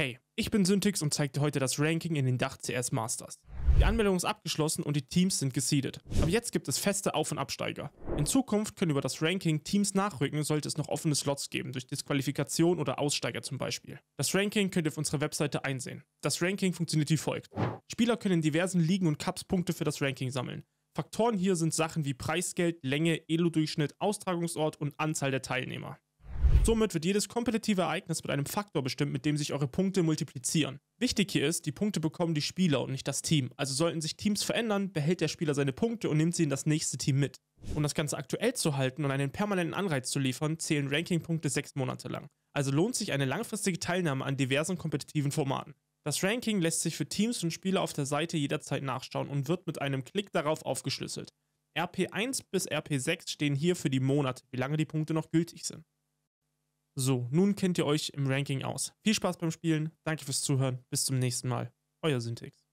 Hey, ich bin Syntix und zeige dir heute das Ranking in den Dach CS Masters. Die Anmeldung ist abgeschlossen und die Teams sind geseedet. Aber jetzt gibt es feste Auf- und Absteiger. In Zukunft können über das Ranking Teams nachrücken, sollte es noch offene Slots geben, durch Disqualifikation oder Aussteiger zum Beispiel. Das Ranking könnt ihr auf unserer Webseite einsehen. Das Ranking funktioniert wie folgt. Spieler können in diversen Ligen und Cups Punkte für das Ranking sammeln. Faktoren hier sind Sachen wie Preisgeld, Länge, Elo-Durchschnitt, Austragungsort und Anzahl der Teilnehmer. Somit wird jedes kompetitive Ereignis mit einem Faktor bestimmt, mit dem sich eure Punkte multiplizieren. Wichtig hier ist, die Punkte bekommen die Spieler und nicht das Team. Also sollten sich Teams verändern, behält der Spieler seine Punkte und nimmt sie in das nächste Team mit. Um das Ganze aktuell zu halten und einen permanenten Anreiz zu liefern, zählen Ranking-Punkte sechs Monate lang. Also lohnt sich eine langfristige Teilnahme an diversen kompetitiven Formaten. Das Ranking lässt sich für Teams und Spieler auf der Seite jederzeit nachschauen und wird mit einem Klick darauf aufgeschlüsselt. RP1 bis RP6 stehen hier für die Monate, wie lange die Punkte noch gültig sind. So, nun kennt ihr euch im Ranking aus. Viel Spaß beim Spielen, danke fürs Zuhören, bis zum nächsten Mal. Euer Syntax.